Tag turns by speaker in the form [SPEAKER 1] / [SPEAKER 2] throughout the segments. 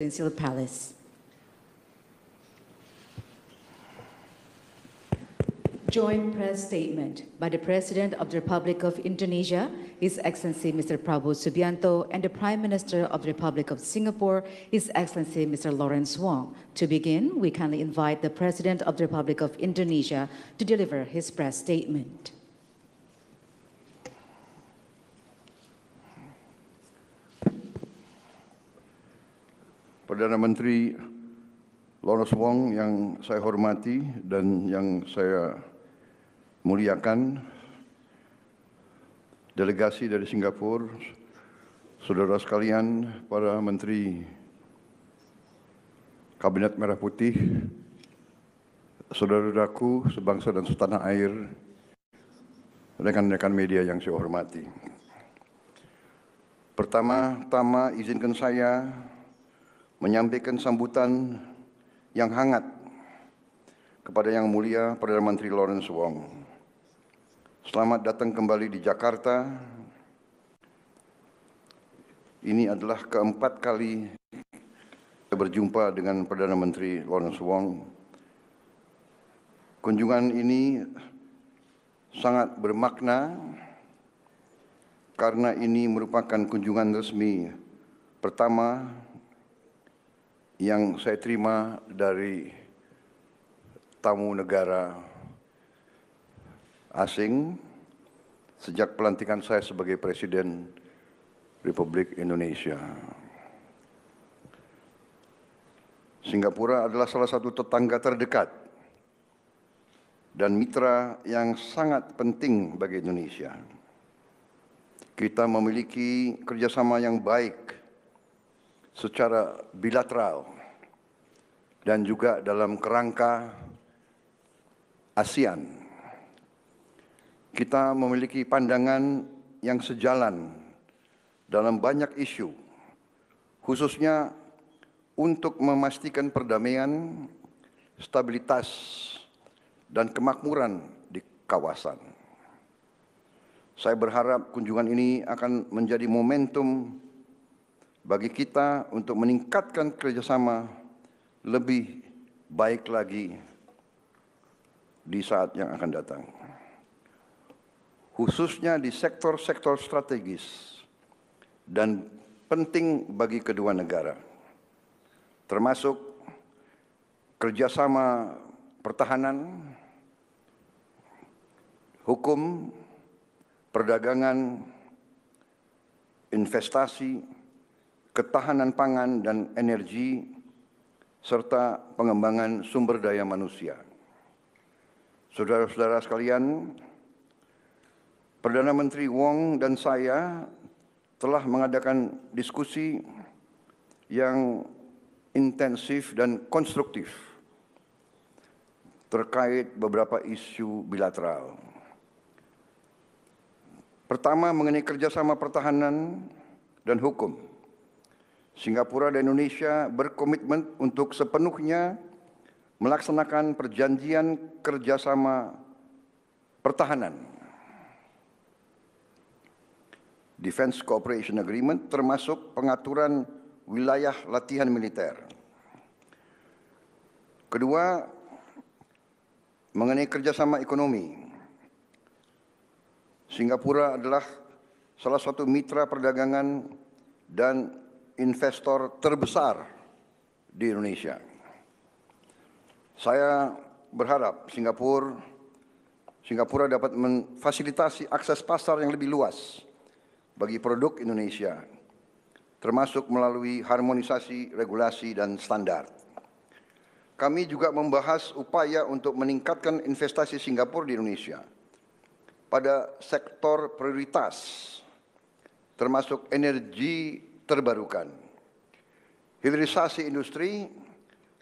[SPEAKER 1] Peninsula Palace. Joint press statement by the President of the Republic of Indonesia, His Excellency Mr. Prabowo Subianto, and the Prime Minister of the Republic of Singapore, His Excellency Mr. Lawrence Wong. To begin, we kindly invite the President of the Republic of Indonesia to deliver his press statement. Perdana Menteri Lawrence Wong yang saya hormati dan yang saya muliakan, delegasi dari Singapura, saudara sekalian, para menteri Kabinet Merah Putih, saudara saudaraku sebangsa dan setanah air, rekan-rekan media yang saya hormati. Pertama-tama izinkan saya menyampaikan sambutan yang hangat kepada Yang Mulia Perdana Menteri Lawrence Wong. Selamat datang kembali di Jakarta. Ini adalah keempat kali kita berjumpa dengan Perdana Menteri Lawrence Wong. Kunjungan ini sangat bermakna karena ini merupakan kunjungan resmi pertama yang saya terima dari tamu negara asing sejak pelantikan saya sebagai Presiden Republik Indonesia. Singapura adalah salah satu tetangga terdekat dan mitra yang sangat penting bagi Indonesia. Kita memiliki kerjasama yang baik secara bilateral dan juga dalam kerangka ASEAN. Kita memiliki pandangan yang sejalan dalam banyak isu, khususnya untuk memastikan perdamaian, stabilitas, dan kemakmuran di kawasan. Saya berharap kunjungan ini akan menjadi momentum bagi kita untuk meningkatkan kerjasama lebih baik lagi di saat yang akan datang. Khususnya di sektor-sektor strategis dan penting bagi kedua negara. Termasuk kerjasama pertahanan, hukum, perdagangan, investasi, ketahanan pangan dan energi, serta pengembangan sumber daya manusia. Saudara-saudara sekalian, Perdana Menteri Wong dan saya telah mengadakan diskusi yang intensif dan konstruktif terkait beberapa isu bilateral. Pertama mengenai kerjasama pertahanan dan hukum. Singapura dan Indonesia berkomitmen untuk sepenuhnya melaksanakan perjanjian kerjasama pertahanan. Defense Cooperation Agreement termasuk pengaturan wilayah latihan militer. Kedua, mengenai kerjasama ekonomi. Singapura adalah salah satu mitra perdagangan dan investor terbesar di Indonesia. Saya berharap Singapura Singapura dapat memfasilitasi akses pasar yang lebih luas bagi produk Indonesia, termasuk melalui harmonisasi regulasi dan standar. Kami juga membahas upaya untuk meningkatkan investasi Singapura di Indonesia pada sektor prioritas, termasuk energi terbarukan. Hilirisasi industri,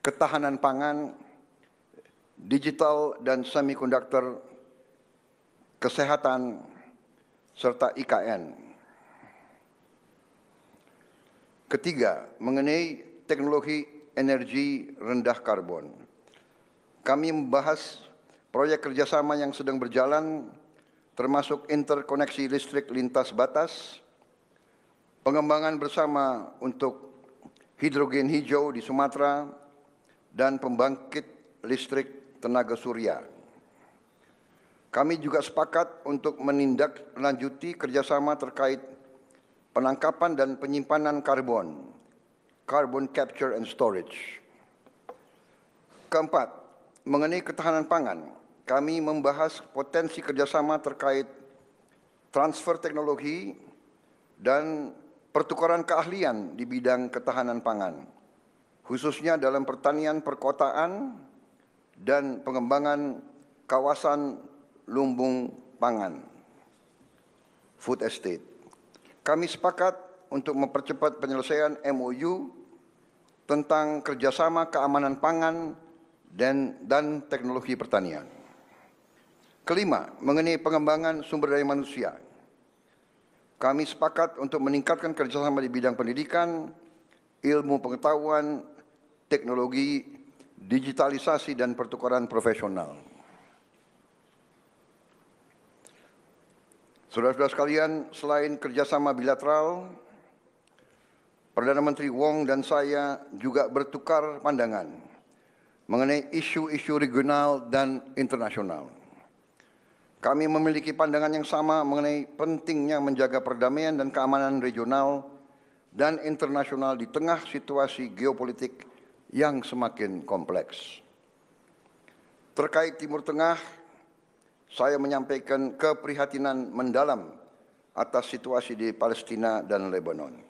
[SPEAKER 1] ketahanan pangan, digital dan semikonduktor, kesehatan, serta IKN. Ketiga, mengenai teknologi energi rendah karbon. Kami membahas proyek kerjasama yang sedang berjalan, termasuk interkoneksi listrik lintas batas, pengembangan bersama untuk hidrogen hijau di Sumatera dan pembangkit listrik tenaga surya. Kami juga sepakat untuk menindaklanjuti kerjasama terkait penangkapan dan penyimpanan karbon, carbon capture and storage. Keempat, mengenai ketahanan pangan, kami membahas potensi kerjasama terkait transfer teknologi dan pertukaran keahlian di bidang ketahanan pangan, khususnya dalam pertanian perkotaan dan pengembangan kawasan lumbung pangan, food estate. Kami sepakat untuk mempercepat penyelesaian MOU tentang kerjasama keamanan pangan dan, dan teknologi pertanian. Kelima, mengenai pengembangan sumber daya manusia. Kami sepakat untuk meningkatkan kerjasama di bidang pendidikan, ilmu pengetahuan, teknologi, digitalisasi, dan pertukaran profesional. Saudara-saudara sekalian, selain kerjasama bilateral, Perdana Menteri Wong dan saya juga bertukar pandangan mengenai isu-isu regional dan internasional. Kami memiliki pandangan yang sama mengenai pentingnya menjaga perdamaian dan keamanan regional dan internasional di tengah situasi geopolitik yang semakin kompleks. Terkait Timur Tengah, saya menyampaikan keprihatinan mendalam atas situasi di Palestina dan Lebanon.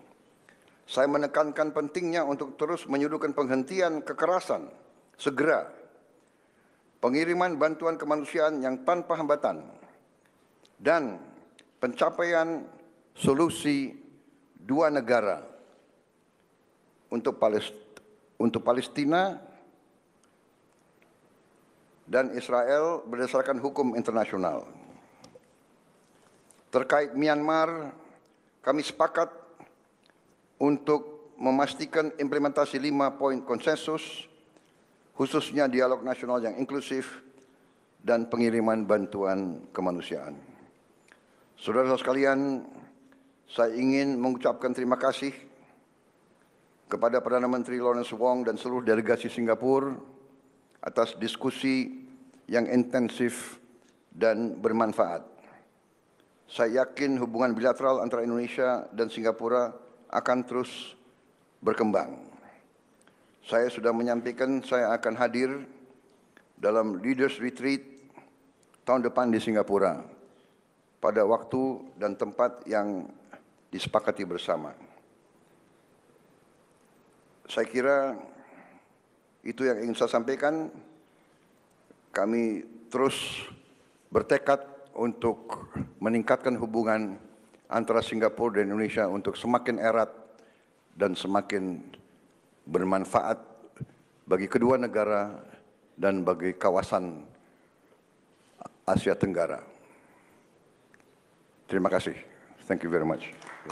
[SPEAKER 1] Saya menekankan pentingnya untuk terus menyuruhkan penghentian kekerasan segera pengiriman bantuan kemanusiaan yang tanpa hambatan, dan pencapaian solusi dua negara untuk untuk Palestina dan Israel berdasarkan hukum internasional. Terkait Myanmar, kami sepakat untuk memastikan implementasi lima poin konsensus khususnya dialog nasional yang inklusif dan pengiriman bantuan kemanusiaan. Saudara-saudara sekalian, saya ingin mengucapkan terima kasih kepada Perdana Menteri Lawrence Wong dan seluruh delegasi Singapura atas diskusi yang intensif dan bermanfaat. Saya yakin hubungan bilateral antara Indonesia dan Singapura akan terus berkembang saya sudah menyampaikan saya akan hadir dalam Leaders Retreat tahun depan di Singapura pada waktu dan tempat yang disepakati bersama. Saya kira itu yang ingin saya sampaikan. Kami terus bertekad untuk meningkatkan hubungan antara Singapura dan Indonesia untuk semakin erat dan semakin bermanfaat bagi kedua negara dan bagi kawasan Asia Tenggara. Terima kasih. Thank you very much.